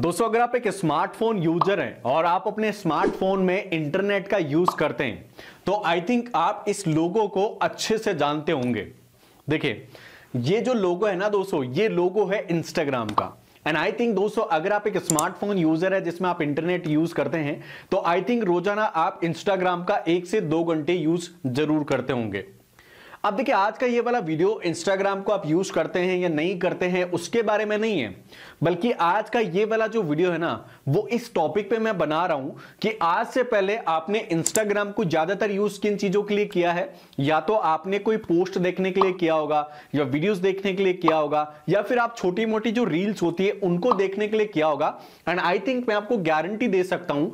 दोस्तों अगर आप एक स्मार्टफोन यूजर हैं और आप अपने स्मार्टफोन में इंटरनेट का यूज करते हैं तो आई थिंक आप इस लोगो को अच्छे से जानते होंगे देखिए ये जो लोगो है ना दोस्तों ये लोगो है इंस्टाग्राम का एंड आई थिंक दोस्तों अगर आप एक स्मार्टफोन यूजर है जिसमें आप इंटरनेट यूज करते हैं तो आई थिंक रोजाना आप इंस्टाग्राम का एक से दो घंटे यूज जरूर करते होंगे अब देखिए आज का ये वाला वीडियो इंस्टाग्राम को आप यूज करते हैं या नहीं करते हैं उसके बारे में नहीं है बल्कि आज का ये वाला जो वीडियो है ना वो इस टॉपिक पे मैं बना रहा हूं कि आज से पहले आपने इंस्टाग्राम को ज्यादातर यूज किन चीजों के लिए किया है या तो आपने कोई पोस्ट देखने के लिए किया होगा या वीडियोस देखने के लिए किया होगा या फिर आप छोटी मोटी जो रील्स होती है उनको देखने के लिए किया होगा एंड आई थिंक मैं आपको गारंटी दे सकता हूं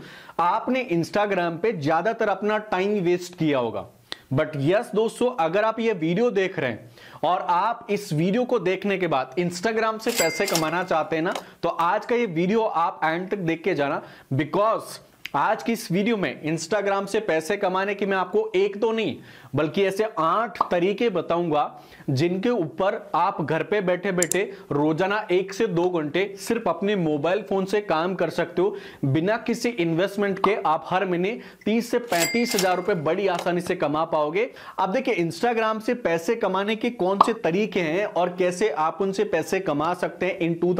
आपने इंस्टाग्राम पे ज्यादातर अपना टाइम वेस्ट किया होगा बट यस दोस्तों अगर आप ये वीडियो देख रहे हैं और आप इस वीडियो को देखने के बाद इंस्टाग्राम से पैसे कमाना चाहते हैं ना तो आज का ये वीडियो आप एंड तक देख के जाना बिकॉज आज की इस वीडियो में इंस्टाग्राम से पैसे कमाने की मैं आपको एक तो नहीं बल्कि ऐसे आठ तरीके बताऊंगा जिनके ऊपर आप घर पे बैठे बैठे रोजाना एक से दो घंटे सिर्फ अपने मोबाइल फोन से काम कर सकते हो बिना किसी इन्वेस्टमेंट के आप हर महीने तीस से पैंतीस हजार रुपए बड़ी आसानी से कमा पाओगे आप देखिए इंस्टाग्राम से पैसे कमाने के कौन से तरीके हैं और कैसे आप उनसे पैसे कमा सकते हैं इन टू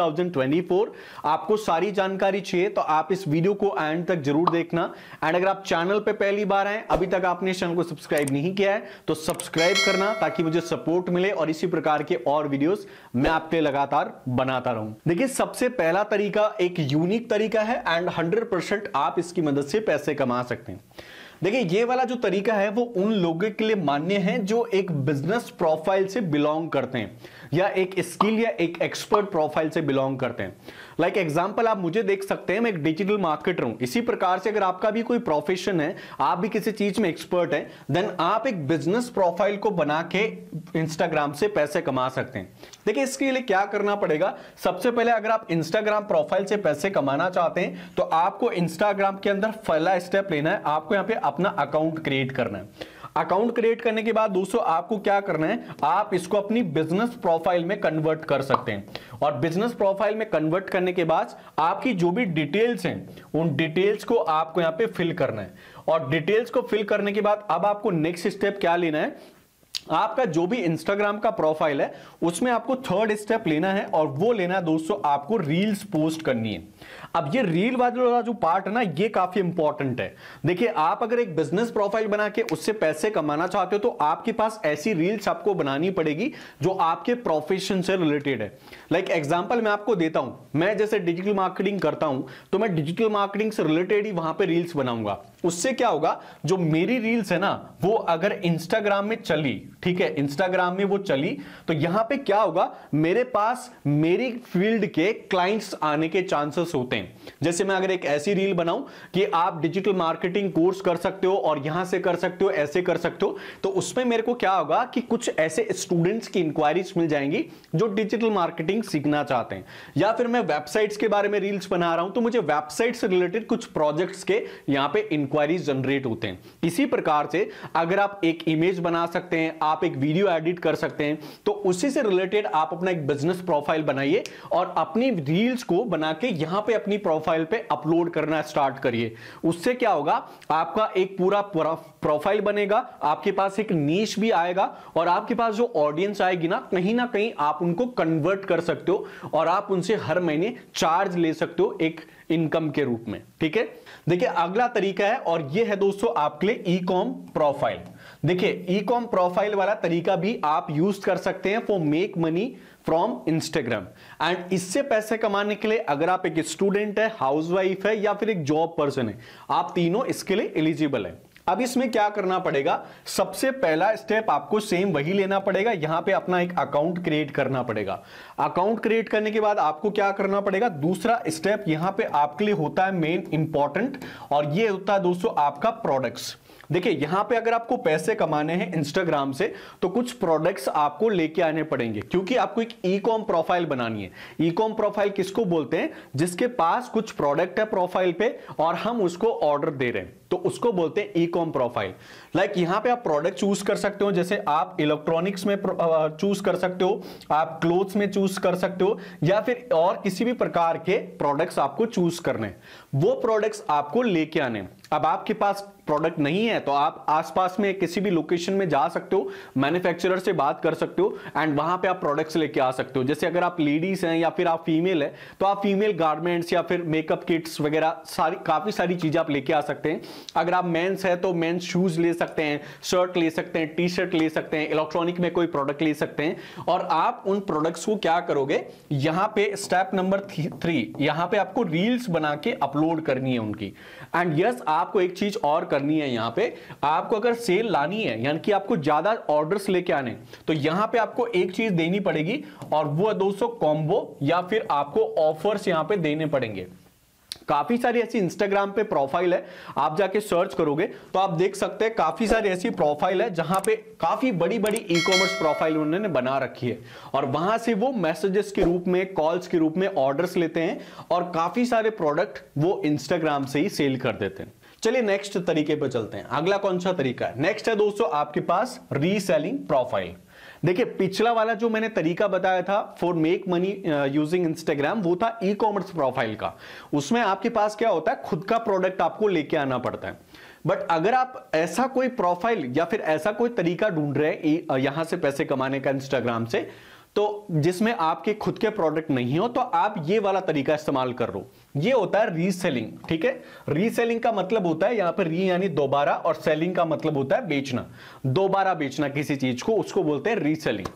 आपको सारी जानकारी चाहिए तो आप इस वीडियो को एंड तक जरूर देखना एंड अगर आप चैनल पर पहली बार आए अभी तक आपने चैनल को सब्सक्राइब नहीं किया है तो सब्सक्राइब करना ताकि मुझे सपोर्ट मिले और इसी प्रकार के और वीडियोस मैं आपके लगातार बनाता रहूं देखिए सबसे पहला तरीका एक यूनिक तरीका है एंड हंड्रेड आप इसकी मदद से पैसे कमा सकते हैं देखिए ये वाला जो तरीका है वो उन लोगों के लिए मान्य है जो एक बिजनेस प्रोफाइल से बिलोंग करते हैं या एक स्किल या एक एक्सपर्ट प्रोफाइल से बिलोंग करते हैं लाइक like एग्जाम्पल आप मुझे देख सकते हैं मैं एक डिजिटल मार्केटर हूं इसी प्रकार से अगर आपका भी कोई प्रोफेशन है आप भी किसी चीज में एक्सपर्ट है देन आप एक बिजनेस प्रोफाइल को बना के इंस्टाग्राम से पैसे कमा सकते हैं देखिए इसके लिए क्या करना पड़ेगा सबसे पहले अगर आप इंस्टाग्राम प्रोफाइल से पैसे कमाना चाहते हैं तो आपको इंस्टाग्राम के अंदर पहला स्टेप लेना है आपको यहाँ पे अपना अकाउंट क्रिएट करना है अकाउंट क्रिएट करने के बाद दोस्तों आपको क्या करना है आप इसको अपनी बिजनेस प्रोफाइल में कन्वर्ट कर सकते हैं और बिजनेस प्रोफाइल में कन्वर्ट करने के बाद आपकी जो भी डिटेल्स हैं उन डिटेल्स को आपको यहाँ पे फिल करना है और डिटेल्स को फिल करने के बाद अब आपको नेक्स्ट स्टेप क्या लेना है आपका जो भी इंस्टाग्राम का प्रोफाइल है उसमें आपको थर्ड स्टेप लेना है और वो लेना है दोस्तों आपको रील्स पोस्ट करनी है अब ये रील वाला जो पार्ट है ना ये काफी इंपॉर्टेंट है देखिए आप अगर एक बिजनेस प्रोफाइल बना के उससे पैसे कमाना चाहते हो तो आपके पास ऐसी रील्स आपको बनानी पड़ेगी जो आपके प्रोफेशन से रिलेटेड है लाइक like एग्जाम्पल मैं आपको देता हूं मैं जैसे डिजिटल मार्केटिंग करता हूं तो मैं डिजिटल मार्केटिंग से रिलेटेड ही वहां पर रील्स बनाऊंगा उससे क्या होगा जो मेरी रील्स है ना वो अगर इंस्टाग्राम में चली ठीक है इंस्टाग्राम में वो चली तो यहां पे क्या होगा मेरे पास मेरी फील्ड के क्लाइंट्स आने के चांसेस होते हैं जैसे मैं अगर एक ऐसी रील बनाऊं कि आप डिजिटल मार्केटिंग कोर्स कर सकते हो और यहां से कर सकते हो ऐसे कर सकते हो तो उसमें मेरे को क्या होगा कि कुछ ऐसे स्टूडेंट्स की इंक्वायरीज मिल जाएंगी जो डिजिटल मार्केटिंग सीखना चाहते हैं या फिर मैं वेबसाइट्स के बारे में रील्स बना रहा हूं तो मुझे वेबसाइट से रिलेटेड कुछ प्रोजेक्ट्स के यहां पर इंक्वायरीज जनरेट होते हैं इसी प्रकार से अगर आप एक इमेज बना सकते हैं आप एक वीडियो एडिट कर सकते हैं तो उसी से रिलेटेड आप अपना एक बिजनेस प्रोफाइल बनाइए और अपनी रील्स को बना के यहां यहां पे अपनी प्रोफाइल पे अपलोड करना स्टार्ट करिए उससे क्या होगा आपका एक पूरा प्रोफाइल बनेगा आपके पास एक नीच भी आएगा और आपके पास जो ऑडियंस आएगी ना कहीं ना कहीं आप उनको कन्वर्ट कर सकते हो और आप उनसे हर महीने चार्ज ले सकते हो एक इनकम के रूप में ठीक है देखिए अगला तरीका है और यह है दोस्तों आपके लिए ई कॉम प्रोफाइल देखिए ई कॉम प्रोफाइल वाला तरीका भी आप यूज कर सकते हैं for make money from Instagram and इससे पैसे कमाने के लिए अगर आप एक स्टूडेंट है हाउसवाइफ है या फिर एक जॉब पर्सन है आप तीनों इसके लिए एलिजिबल है अब इसमें क्या करना पड़ेगा सबसे पहला स्टेप आपको सेम वही लेना पड़ेगा यहां पे अपना एक अकाउंट क्रिएट करना पड़ेगा अकाउंट क्रिएट करने के बाद आपको क्या करना पड़ेगा दूसरा स्टेप यहां पे आपके लिए होता है मेन इंपॉर्टेंट और ये होता है दोस्तों आपका प्रोडक्ट्स देखिए यहां पे अगर आपको पैसे कमाने हैं इंस्टाग्राम से तो कुछ प्रोडक्ट्स आपको लेके आने पड़ेंगे क्योंकि आपको एक ई कॉम प्रोफाइल बनानी है ई कॉम प्रोफाइल किसको बोलते हैं जिसके पास कुछ प्रोडक्ट है प्रोफाइल पे और हम उसको ऑर्डर दे रहे हैं तो उसको बोलते हैं ई कॉम प्रोफाइल लाइक यहां पे आप प्रोडक्ट चूज कर सकते हो जैसे आप इलेक्ट्रॉनिक्स में चूज कर सकते हो आप क्लोथ्स में चूज कर सकते हो या फिर और किसी भी प्रकार के प्रोडक्ट्स आपको चूज करने वो प्रोडक्ट्स आपको लेके आने अब आपके पास प्रोडक्ट नहीं है तो आप आसपास में किसी भी लोकेशन में जा सकते हो मैन्युफैक्चरर से बात कर सकते हो एंड वहां पे आप प्रोडक्ट्स लेके आ सकते हो जैसे अगर आप लेडीज हैं या फिर आप फीमेल है तो आप फीमेल गारमेंट्स या फिर मेकअप किट्स वगैरह सारी काफी सारी चीजें आप लेके आ सकते हैं अगर आप मेन्स है तो मेन्स शूज ले सकते हैं शर्ट ले सकते हैं टी शर्ट ले सकते हैं इलेक्ट्रॉनिक में कोई प्रोडक्ट ले सकते हैं और आप उन प्रोडक्ट्स को क्या करोगे यहाँ पे स्टेप नंबर थ्री यहाँ पे आपको रील्स बना के अपलोड करनी है उनकी एंड यस आप आपको एक चीज और करनी है यहां पे आपको अगर सेल लानी है यानी कि आपको ज्यादा ऑर्डर्स लेके आने तो यहां पे आपको एक चीज देनी पड़ेगी और वो है दोस्तों कॉम्बो या फिर आपको ऑफर्स यहां पे देने पड़ेंगे काफी सारी ऐसी इंस्टाग्राम पे प्रोफाइल है आप जाके सर्च करोगे तो आप देख सकते हैं काफी सारी ऐसी प्रोफाइल है जहां पे काफी बड़ी बड़ी ई कॉमर्स प्रोफाइल उन्होंने बना रखी है और वहां से वो मैसेजेस के रूप में कॉल्स के रूप में ऑर्डर्स लेते हैं और काफी सारे प्रोडक्ट वो इंस्टाग्राम से ही सेल कर देते हैं चलिए नेक्स्ट तरीके पर चलते हैं अगला कौन सा तरीका है नेक्स्ट है दोस्तों आपके पास रीसेलिंग प्रोफाइल देखिए पिछला वाला जो मैंने तरीका बताया था for make money using Instagram वो था ई कॉमर्स प्रोफाइल का उसमें आपके पास क्या होता है खुद का प्रोडक्ट आपको लेके आना पड़ता है बट अगर आप ऐसा कोई प्रोफाइल या फिर ऐसा कोई तरीका ढूंढ रहे हैं यहां से पैसे कमाने का इंस्टाग्राम से तो जिसमें आपके खुद के प्रोडक्ट नहीं हो तो आप ये वाला तरीका इस्तेमाल कर रो ये होता है रीसेलिंग ठीक है रीसेलिंग का मतलब होता है यहां पर री यानी दोबारा और सेलिंग का मतलब होता है बेचना दोबारा बेचना किसी चीज को उसको बोलते हैं रीसेलिंग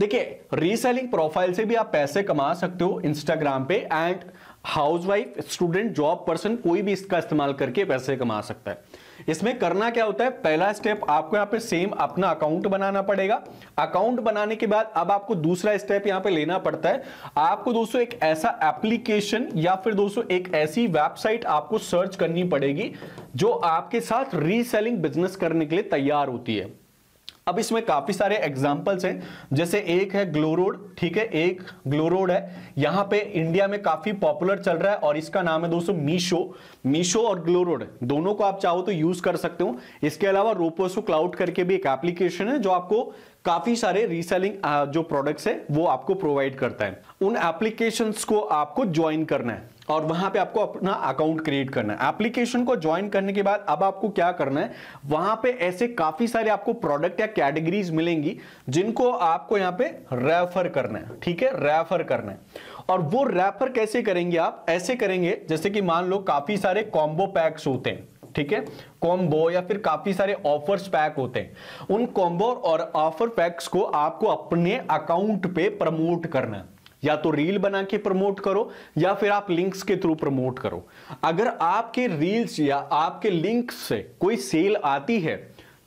देखिए रीसेलिंग प्रोफाइल से भी आप पैसे कमा सकते हो इंस्टाग्राम पे and housewife student job person कोई भी इसका इस्तेमाल करके पैसे कमा सकता है इसमें करना क्या होता है पहला स्टेप आपको यहाँ पे सेम अपना अकाउंट बनाना पड़ेगा अकाउंट बनाने के बाद अब आपको दूसरा स्टेप यहाँ पे लेना पड़ता है आपको दोस्तों एक ऐसा एप्लीकेशन या फिर दोस्तों एक ऐसी वेबसाइट आपको सर्च करनी पड़ेगी जो आपके साथ रीसेलिंग बिजनेस करने के लिए तैयार होती है अब इसमें काफी सारे एग्जाम्पल्स हैं जैसे एक है ग्लोरोड ठीक है एक ग्लोरोड है यहाँ पे इंडिया में काफी पॉपुलर चल रहा है और इसका नाम है दोस्तों मीशो मीशो और ग्लोरोड दोनों को आप चाहो तो यूज कर सकते हो इसके अलावा रोपोसो क्लाउड करके भी एक एप्लीकेशन है जो आपको काफी सारे रीसेलिंग जो प्रोडक्ट्स है वो आपको प्रोवाइड करता है उन एप्लीकेशन को आपको ज्वाइन करना है और वहां पे आपको अपना अकाउंट क्रिएट करना है एप्लीकेशन को ज्वाइन करने के बाद अब आपको क्या करना है वहां पे ऐसे काफी सारे आपको प्रोडक्ट या कैटेगरीज मिलेंगी जिनको आपको यहाँ पे रेफर करना है ठीक है रेफर करना है और वो रैपर कैसे करेंगे आप ऐसे करेंगे जैसे कि मान लो काफी सारे कॉम्बो पैक्स होते हैं ठीक है कॉम्बो या फिर काफी सारे ऑफर्स पैक होते हैं उन कॉम्बो और ऑफर पैक्स को आपको अपने अकाउंट पे प्रमोट करना है या तो रील बना के प्रमोट करो या फिर आप लिंक्स के थ्रू प्रमोट करो अगर आपके रील्स या आपके लिंक्स से कोई सेल आती है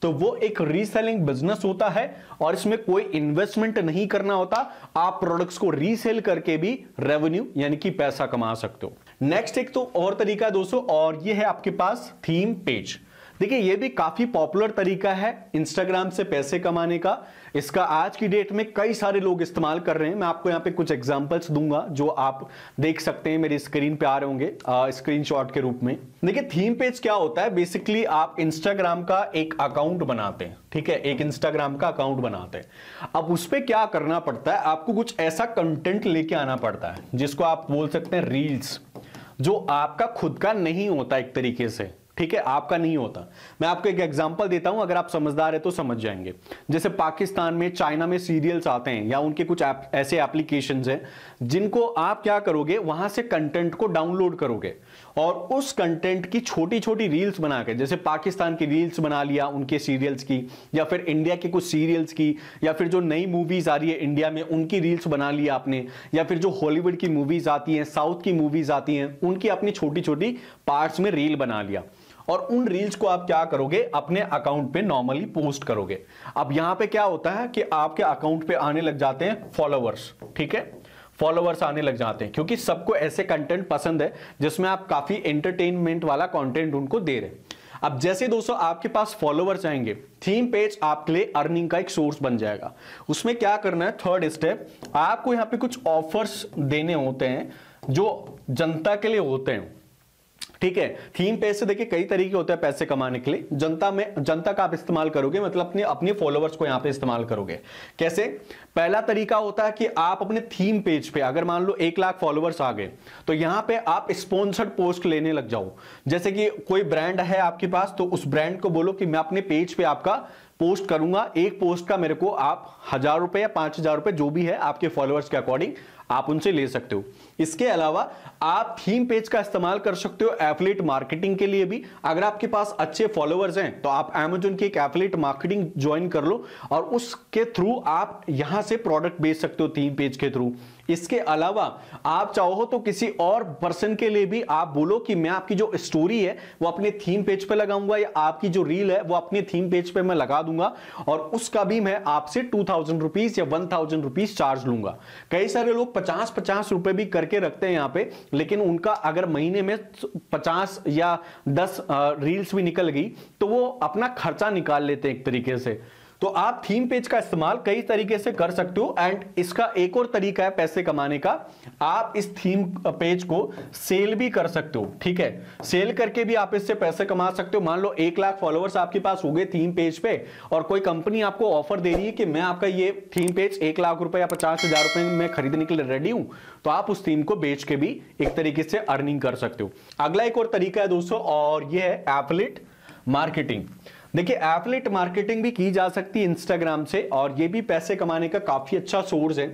तो वो एक रीसेलिंग बिजनेस होता है और इसमें कोई इन्वेस्टमेंट नहीं करना होता आप प्रोडक्ट्स को रीसेल करके भी रेवेन्यू यानी कि पैसा कमा सकते हो नेक्स्ट एक तो और तरीका दोस्तों और ये है आपके पास थीम पेज देखिए ये भी काफी पॉपुलर तरीका है इंस्टाग्राम से पैसे कमाने का इसका आज की डेट में कई सारे लोग इस्तेमाल कर रहे हैं मैं आपको यहाँ पे कुछ एग्जाम्पल्स दूंगा जो आप देख सकते हैं मेरी स्क्रीन पे आ रहे होंगे स्क्रीनशॉट के रूप में देखिए थीम पेज क्या होता है बेसिकली आप इंस्टाग्राम का एक अकाउंट बनाते हैं ठीक है एक इंस्टाग्राम का अकाउंट बनाते हैं अब उस पर क्या करना पड़ता है आपको कुछ ऐसा कंटेंट लेके आना पड़ता है जिसको आप बोल सकते हैं रील्स जो आपका खुद का नहीं होता एक तरीके से ठीक है आपका नहीं होता मैं आपको एक एग्जांपल देता हूं अगर आप समझदार है तो समझ जाएंगे जैसे पाकिस्तान में चाइना में सीरियल्स आते हैं या उनके कुछ आप, ऐसे एप्लीकेशन हैं जिनको आप क्या करोगे वहां से कंटेंट को डाउनलोड करोगे और उस कंटेंट की छोटी छोटी रील्स बना के जैसे पाकिस्तान की रील्स बना लिया उनके सीरियल्स की या फिर इंडिया के कुछ सीरियल्स की या फिर जो नई मूवीज आ रही है इंडिया में उनकी रील्स बना लिया आपने या फिर जो हॉलीवुड की मूवीज आती हैं साउथ की मूवीज आती हैं उनकी अपनी छोटी छोटी पार्ट्स में रील बना लिया और उन रील्स को आप क्या करोगे अपने अकाउंट पे नॉर्मली पोस्ट करोगे अब यहां पे क्या होता है कि आपके अकाउंट पे आने लग जाते हैं फॉलोअर्स ठीक है फॉलोअर्स आने लग जाते हैं क्योंकि सबको ऐसे कंटेंट पसंद है जिसमें आप काफी एंटरटेनमेंट वाला कंटेंट उनको दे रहे हैं अब जैसे दोस्तों आपके पास फॉलोअर्स आएंगे थीम पेज आपके लिए अर्निंग का एक सोर्स बन जाएगा उसमें क्या करना है थर्ड स्टेप आपको यहाँ पे कुछ ऑफर्स देने होते हैं जो जनता के लिए होते हैं ठीक है थीम पेज से देखिए कई तरीके होते हैं पैसे कमाने के लिए जनता में जनता का आप इस्तेमाल करोगे मतलब अपने अपने फॉलोवर्स को यहां पे इस्तेमाल करोगे कैसे पहला तरीका होता है कि आप अपने थीम पेज पे अगर मान लो एक लाख फॉलोअर्स आ गए तो यहां पे आप स्पॉन्सर्ड पोस्ट लेने लग जाओ जैसे कि कोई ब्रांड है आपके पास तो उस ब्रांड को बोलो कि मैं अपने पेज पे आपका पोस्ट करूंगा एक पोस्ट का मेरे को आप हजार रुपए या पांच हजार रुपए जो भी है आपके फॉलोअर्स के अकॉर्डिंग आप उनसे ले सकते हो इसके अलावा आप थीम पेज का इस्तेमाल कर सकते हो एफलेट मार्केटिंग के लिए भी अगर आपके पास अच्छे फॉलोअर्स हैं तो आप एमेजोन की एक एफलेट मार्केटिंग ज्वाइन कर लो और उसके थ्रू आप यहां से प्रोडक्ट बेच सकते हो थीम पेज के थ्रू इसके अलावा आप चाहो तो किसी और पर्सन के लिए भी आप बोलो कि मैं आपकी जो स्टोरी है वो अपने थीम पेज पे लगाऊंगा या आपकी जो रील है वो अपने थीम पेज पे मैं लगा दूंगा और उसका भी मैं आपसे टू थाउजेंड रुपीज या वन थाउजेंड रुपीज चार्ज लूंगा कई सारे लोग पचास पचास रुपए भी कर करके रखते हैं यहाँ पे लेकिन उनका अगर महीने में पचास या दस रील्स भी निकल गई तो वो अपना खर्चा निकाल लेते हैं एक तरीके से तो आप थीम पेज का इस्तेमाल कई तरीके से कर सकते हो एंड इसका एक और तरीका है पैसे कमाने का आप इस थीम पेज को सेल भी कर सकते हो ठीक है सेल करके भी आप इससे पैसे कमा सकते हो मान लो एक लाख फॉलोअर्स आपके पास हो गए थीम पेज पे और कोई कंपनी आपको ऑफर दे रही है कि मैं आपका ये थीम पेज एक लाख रुपए या पचास हजार रुपए में खरीदने के लिए रेडी हूं तो आप उस थीम को बेच के भी एक तरीके से अर्निंग कर सकते हो अगला एक और तरीका है दोस्तों और यह है एफलेट मार्केटिंग देखिए एफलेट मार्केटिंग भी की जा सकती है इंस्टाग्राम से और ये भी पैसे कमाने का काफी अच्छा सोर्स है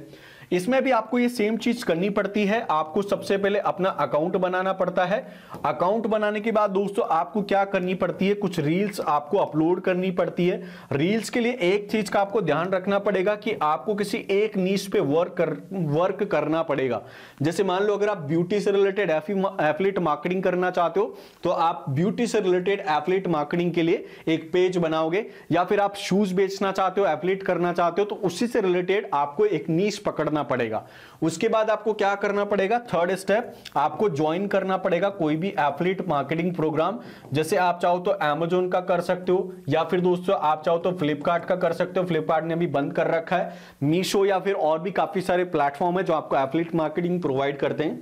इसमें भी आपको ये सेम चीज करनी पड़ती है आपको सबसे पहले अपना अकाउंट बनाना पड़ता है अकाउंट बनाने के बाद दोस्तों आपको क्या करनी पड़ती है कुछ रील्स आपको अपलोड करनी पड़ती है रील्स के लिए एक चीज का आपको ध्यान रखना पड़ेगा कि आपको किसी एक नीच पे वर्क कर वर्क करना पड़ेगा जैसे मान लो अगर आप ब्यूटी से रिलेटेड एफलेट मार्केटिंग करना चाहते हो तो आप ब्यूटी से रिलेटेड एफलेट मार्केटिंग के लिए एक पेज बनाओगे या फिर आप शूज बेचना चाहते हो एफलेट करना चाहते हो तो उसी से रिलेटेड आपको एक नीच पकड़ना करना पड़ेगा उसके बाद आपको क्या करना पड़ेगा थर्ड स्टेप आपको ज्वाइन करना पड़ेगा कोई भी एफलेट मार्केटिंग प्रोग्राम जैसे आप चाहो तो एमेजोन का कर सकते हो या फिर दोस्तों आप चाहो तो फ्लिपकार्ट का कर सकते हो फ्लिपकार्ट ने अभी बंद कर रखा है मीशो या फिर और भी काफी सारे प्लेटफॉर्म है जो आपको एफलेट मार्केटिंग प्रोवाइड करते हैं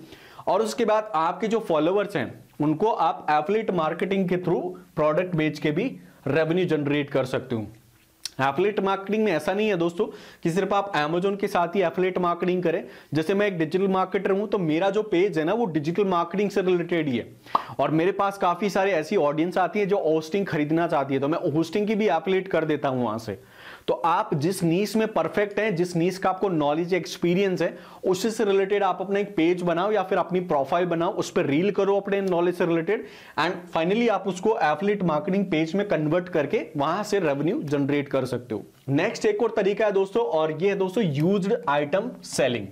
और उसके बाद आपके जो फॉलोअर्स हैं उनको आप एफलेट मार्केटिंग के थ्रू प्रोडक्ट बेच के भी रेवेन्यू जनरेट कर सकते हो एफलेट मार्केटिंग में ऐसा नहीं है दोस्तों कि सिर्फ आप एमेजोन के साथ ही एफलेट मार्केटिंग करें जैसे मैं एक डिजिटल मार्केटर हूं तो मेरा जो पेज है ना वो डिजिटल मार्केटिंग से रिलेटेड ही है और मेरे पास काफी सारे ऐसी ऑडियंस आती है जो होस्टिंग खरीदना चाहती है तो मैं होस्टिंग की भी एफलेट कर देता हूं वहां से तो आप जिस नीस में परफेक्ट हैं जिस नीस का आपको नॉलेज एक्सपीरियंस है उसी से रिलेटेड आप अपना एक पेज बनाओ या फिर अपनी प्रोफाइल बनाओ उस पर रील करो अपने नॉलेज से रिलेटेड एंड फाइनली आप उसको एफलेट मार्केटिंग पेज में कन्वर्ट करके वहां से रेवेन्यू जनरेट कर सकते हो नेक्स्ट एक और तरीका है दोस्तों और ये है दोस्तों यूज्ड आइटम सेलिंग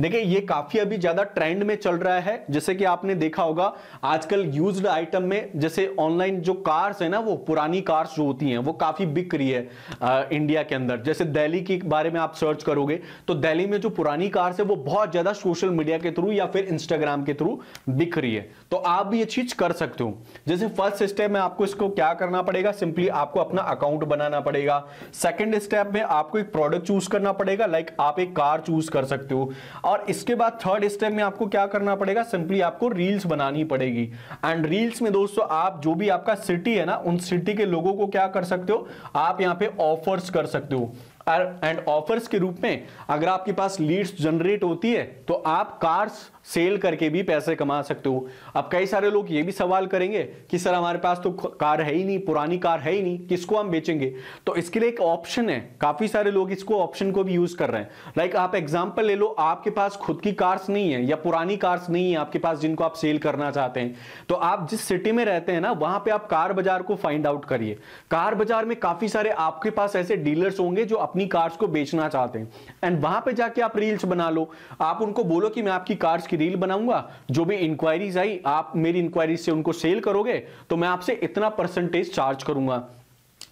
देखिए ये काफी अभी ज्यादा ट्रेंड में चल रहा है जैसे कि आपने देखा होगा आजकल यूज्ड आइटम में जैसे ऑनलाइन जो कार्स है ना वो पुरानी कार्स जो होती हैं वो काफी बिक रही है आ, इंडिया के अंदर जैसे दिल्ली के बारे में आप सर्च करोगे तो दिल्ली में जो पुरानी कार्स है वो बहुत ज्यादा सोशल मीडिया के थ्रू या फिर इंस्टाग्राम के थ्रू बिक रही है तो आप भी ये चीज कर सकते हो जैसे फर्स्ट स्टेप में आपको इसको क्या करना पड़ेगा सिंपली आपको अपना अकाउंट बनाना पड़ेगा सेकेंड स्टेप में आपको एक प्रोडक्ट चूज करना पड़ेगा लाइक आप एक कार चूज कर सकते हो और इसके बाद थर्ड स्टेप में आपको क्या करना पड़ेगा सिंपली आपको रील्स बनानी पड़ेगी एंड रील्स में दोस्तों आप जो भी आपका सिटी है ना उन सिटी के लोगों को क्या कर सकते हो आप यहाँ पे ऑफर्स कर सकते हो एंड ऑफर्स के रूप में अगर आपके पास लीड्स जनरेट होती है तो आप कार्स सेल करके भी पैसे कमा सकते हो अब कई सारे लोग ये भी सवाल करेंगे कि सर हमारे पास तो कार है ही नहीं पुरानी कार है ही नहीं किसको हम बेचेंगे तो इसके लिए एक ऑप्शन है काफ़ी सारे लोग इसको ऑप्शन को भी यूज़ कर रहे हैं लाइक आप एग्जाम्पल ले लो आपके पास खुद की कार्स नहीं है या पुरानी कार्स नहीं है आपके पास जिनको आप सेल करना चाहते हैं तो आप जिस सिटी में रहते हैं ना वहां पर आप कार बाजार को फाइंड आउट करिए कार बाजार में काफ़ी सारे आपके पास ऐसे डीलर्स होंगे जो अपनी कार्स को बेचना चाहते हैं एंड वहां पे जाके आप रील्स बना लो आप उनको बोलो कि मैं आपकी कार्स की रील बनाऊंगा जो भी इंक्वायरीज आई आप मेरी इंक्वायरीज से उनको सेल करोगे तो मैं आपसे इतना परसेंटेज चार्ज करूंगा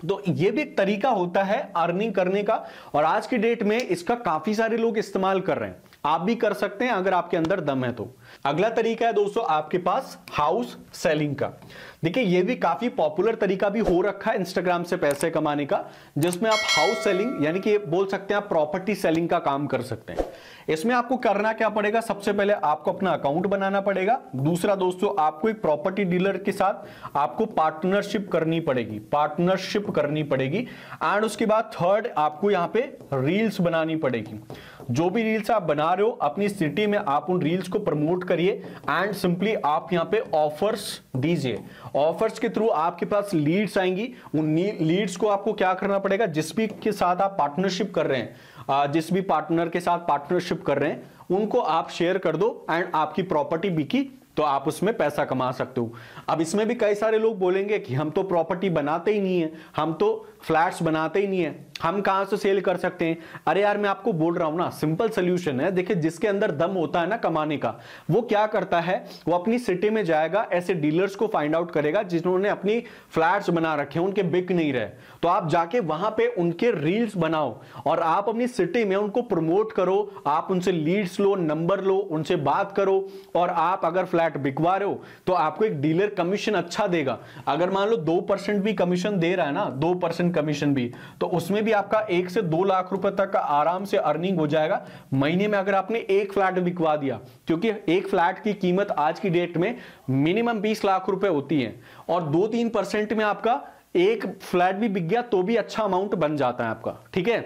तो ये भी एक तरीका होता है अर्निंग करने का और आज की डेट में इसका काफी सारे लोग इस्तेमाल कर रहे हैं आप भी कर सकते हैं अगर आपके अंदर दम है तो अगला तरीका है दोस्तों आपके पास हाउस सेलिंग का देखिए ये भी काफी पॉपुलर तरीका भी हो रखा है इंस्टाग्राम से पैसे कमाने का जिसमें आप हाउस सेलिंग यानी कि बोल सकते हैं आप प्रॉपर्टी सेलिंग का काम कर सकते हैं इसमें आपको करना क्या पड़ेगा सबसे पहले आपको अपना अकाउंट बनाना पड़ेगा दूसरा दोस्तों आपको एक प्रॉपर्टी डीलर के साथ आपको पार्टनरशिप करनी पड़ेगी पार्टनरशिप करनी पड़ेगी एंड उसके बाद थर्ड आपको यहां पे रील्स बनानी पड़ेगी जो भी रील्स आप बना रहे हो अपनी सिटी में आप उन रील्स को प्रमोट करिए एंड सिंपली आप यहां पे ऑफर्स दीजिए ऑफर्स के थ्रू आपके पास लीड्स आएंगी उन लीड्स को आपको क्या करना पड़ेगा जिस भी के साथ आप पार्टनरशिप कर रहे हैं जिस भी पार्टनर के साथ पार्टनरशिप कर रहे हैं उनको आप शेयर कर दो एंड आपकी प्रॉपर्टी बिकी तो आप उसमें पैसा कमा सकते हो अब इसमें भी कई सारे लोग बोलेंगे कि हम तो प्रॉपर्टी बनाते ही नहीं है हम तो फ्लैट्स बनाते ही नहीं है हम कहां से सेल कर सकते हैं अरे यार मैं आपको बोल रहा हूं ना सिंपल सोल्यूशन है देखिए जिसके अंदर दम होता है ना कमाने का वो क्या करता है वो अपनी सिटी में जाएगा ऐसे डीलर्स को फाइंड आउट करेगा जिन्होंने अपनी फ्लैट्स बना रखे उनके बिक नहीं रहे तो आप जाके वहां पे उनके रील्स बनाओ और आप अपनी सिटी में उनको प्रमोट करो आप उनसे लीड्स लो नंबर लो उनसे बात करो और आप अगर फ्लैट बिकवा रहे हो तो आपको एक डीलर कमीशन अच्छा देगा अगर मान लो दो परसेंट भी कमीशन दे रहा है ना दो परसेंट कमीशन भी तो उसमें भी आपका एक से दो लाख रुपए तक का आराम से अर्निंग हो जाएगा महीने में अगर आपने एक फ्लैट बिकवा दिया क्योंकि एक फ्लैट की कीमत आज की डेट में मिनिमम बीस लाख रुपए होती है और दो तीन परसेंट में आपका एक फ्लैट भी बिक गया तो भी अच्छा अमाउंट बन जाता है आपका ठीक है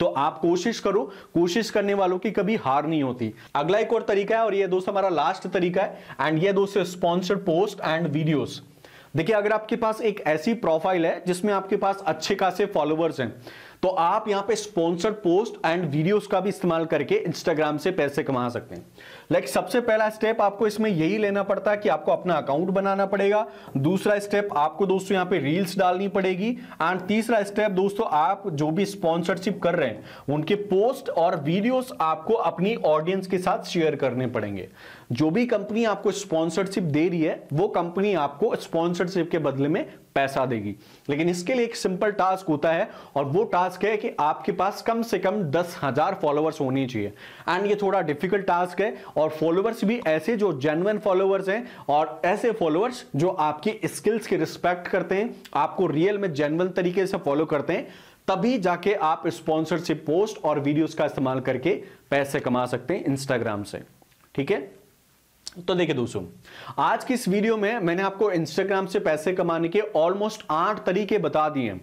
तो आप कोशिश करो कोशिश करने वालों की कभी हार नहीं होती अगला एक और तरीका है और ये दोस्त हमारा लास्ट तरीका है एंड ये दोस्त स्पॉन्सर्ड पोस्ट एंड वीडियोस देखिए अगर आपके पास एक ऐसी प्रोफाइल है जिसमें आपके पास अच्छे खासे फॉलोअर्स हैं तो आप यहां पे स्पॉन्सर्ड पोस्ट एंड वीडियोस का भी इस्तेमाल करके इंस्टाग्राम से पैसे कमा सकते हैं लाइक like, सबसे पहला स्टेप आपको इसमें यही लेना पड़ता है कि आपको अपना अकाउंट बनाना पड़ेगा दूसरा स्टेप आपको दोस्तों यहां पे रील्स डालनी पड़ेगी एंड तीसरा स्टेप दोस्तों आप जो भी स्पॉन्सरशिप कर रहे हैं उनके पोस्ट और वीडियोस आपको अपनी ऑडियंस के साथ शेयर करने पड़ेंगे जो भी कंपनी आपको स्पॉन्सरशिप दे रही है वो कंपनी आपको स्पॉन्सरशिप के बदले में पैसा देगी लेकिन इसके लिए एक सिंपल टास्क होता है और वो टास्क है कि आपके पास कम से कम दस हजार फॉलोअर्स होनी चाहिए एंड ये थोड़ा डिफिकल्ट टास्क है और फॉलोअर्स भी ऐसे जो जेनुअन फॉलोअर्स हैं और ऐसे फॉलोअर्स जो आपकी स्किल्स की रिस्पेक्ट करते हैं आपको रियल में जेनुअन तरीके से फॉलो करते हैं तभी जाके आप स्पॉन्सरशिप पोस्ट और वीडियोज का इस्तेमाल करके पैसे कमा सकते हैं इंस्टाग्राम से ठीक है तो देखिए दोस्तों आज की इस वीडियो में मैंने आपको इंस्टाग्राम से पैसे कमाने के ऑलमोस्ट आठ तरीके बता दिए हैं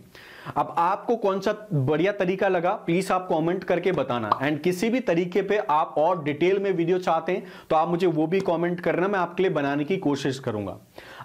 अब आपको कौन सा बढ़िया तरीका लगा प्लीज आप कमेंट करके बताना एंड किसी भी तरीके पे आप और डिटेल में वीडियो चाहते हैं तो आप मुझे वो भी कमेंट करना मैं आपके लिए बनाने की कोशिश करूंगा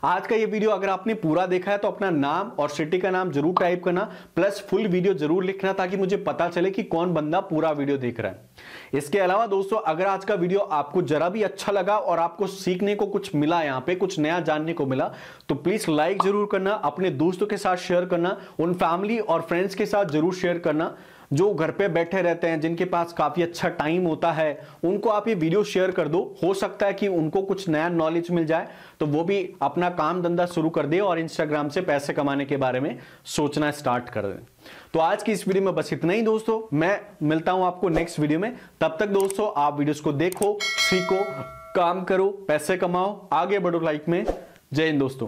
आज का ये वीडियो अगर आपने पूरा देखा है तो अपना नाम और सिटी का नाम जरूर टाइप करना प्लस फुल वीडियो जरूर लिखना ताकि मुझे पता चले कि कौन बंदा पूरा वीडियो देख रहा है इसके अलावा दोस्तों अगर आज का वीडियो आपको जरा भी अच्छा लगा और आपको सीखने को कुछ मिला यहाँ पे कुछ नया जानने को मिला तो प्लीज लाइक जरूर करना अपने दोस्तों के साथ शेयर करना उन फैमिली और फ्रेंड्स के साथ जरूर शेयर करना जो घर पे बैठे रहते हैं जिनके पास काफ़ी अच्छा टाइम होता है उनको आप ये वीडियो शेयर कर दो हो सकता है कि उनको कुछ नया नॉलेज मिल जाए तो वो भी अपना काम धंधा शुरू कर दे और इंस्टाग्राम से पैसे कमाने के बारे में सोचना स्टार्ट कर दें तो आज की इस वीडियो में बस इतना ही दोस्तों मैं मिलता हूं आपको नेक्स्ट वीडियो में तब तक दोस्तों आप वीडियोस को देखो सीखो काम करो पैसे कमाओ आगे बढ़ो लाइफ में जय हिंद दोस्तों